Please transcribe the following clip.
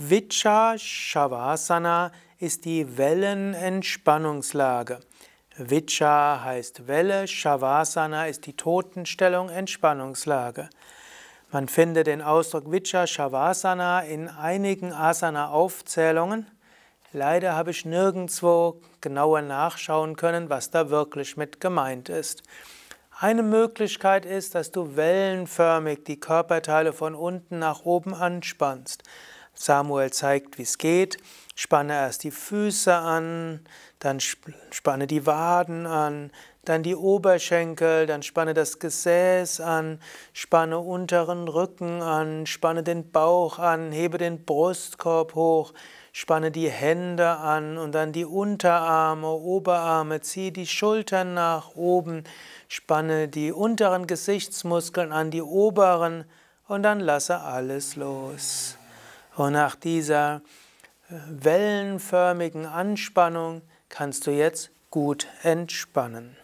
Vicha Shavasana ist die Wellenentspannungslage. Vicha heißt Welle, Shavasana ist die Totenstellung, Entspannungslage. Man findet den Ausdruck Vicha Shavasana in einigen Asana-Aufzählungen. Leider habe ich nirgendwo genauer nachschauen können, was da wirklich mit gemeint ist. Eine Möglichkeit ist, dass du wellenförmig die Körperteile von unten nach oben anspannst. Samuel zeigt, wie es geht. Spanne erst die Füße an, dann spanne die Waden an, dann die Oberschenkel, dann spanne das Gesäß an, spanne unteren Rücken an, spanne den Bauch an, hebe den Brustkorb hoch, spanne die Hände an und dann die Unterarme, Oberarme, ziehe die Schultern nach oben, spanne die unteren Gesichtsmuskeln an, die oberen und dann lasse alles los. Und nach dieser äh, wellenförmigen Anspannung kannst du jetzt gut entspannen.